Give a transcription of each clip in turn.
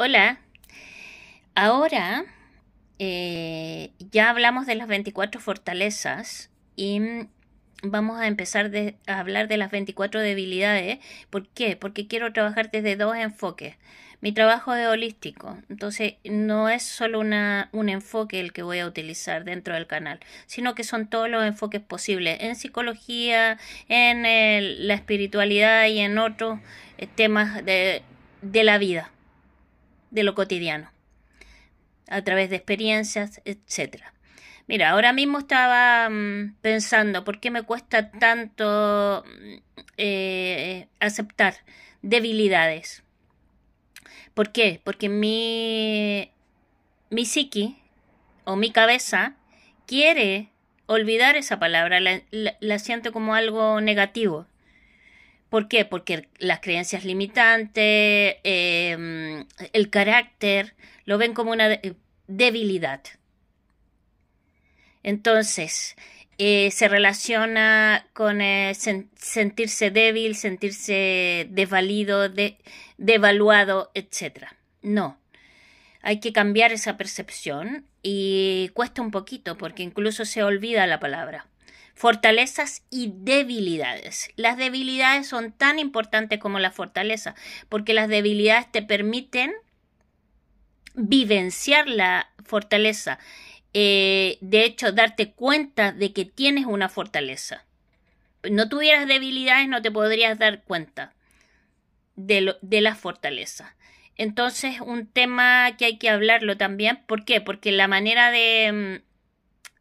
Hola. Ahora eh, ya hablamos de las 24 fortalezas y vamos a empezar a hablar de las 24 debilidades. ¿Por qué? Porque quiero trabajar desde dos enfoques. Mi trabajo es holístico, entonces no es solo un enfoque el que voy a utilizar dentro del canal, sino que son todos los enfoques posibles en psicología, en la espiritualidad y en otros eh, temas de la vida de lo cotidiano, a través de experiencias, etc. Mira, ahora mismo estaba mm, pensando, ¿por qué me cuesta tanto mm, eh, aceptar debilidades? ¿Por qué? Porque mi, mi psiqui o mi cabeza quiere olvidar esa palabra, la siento como algo negativo. ¿Por qué? Porque las creencias limitantes, em, el carácter, lo ven como una eh, debilidad. Entonces, eh, se relaciona con sentirse débil, sentirse desvalido, devaluado, etc. No, hay que cambiar esa percepción y cuesta un poquito porque incluso se olvida la palabra fortalezas y debilidades. Las debilidades son tan importantes como las fortalezas, porque las debilidades te permiten vivenciar la fortaleza, eh, de hecho darte cuenta de que tienes una fortaleza. No tuvieras debilidades, no te podrías dar cuenta de, la de Entonces, un tema que hay que hablarlo también. ¿Por qué? Porque la manera de, mm,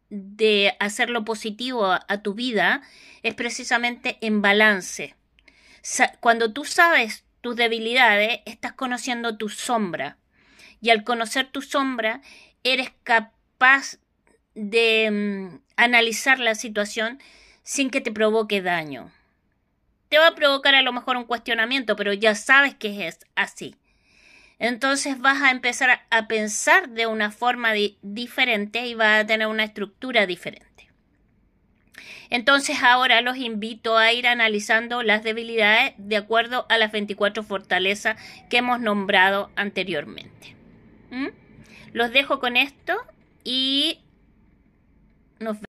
de hacerlo positivo a, tu vida es precisamente en balance. cuando tú sabes tus debilidades, estás conociendo tu sombra. Y al conocer tu sombra, eres capaz de mm, analizar la situación sin que te provoque daño. Te va a provocar a lo mejor un cuestionamiento, pero ya sabes que es así entonces vas a empezar a pensar de una forma diferente y vas a tener una estructura diferente. Entonces ahora los invito a ir analizando las debilidades de acuerdo a las 24 fortalezas que hemos nombrado anteriormente. ¿Mm? Los dejo con esto y nos vemos.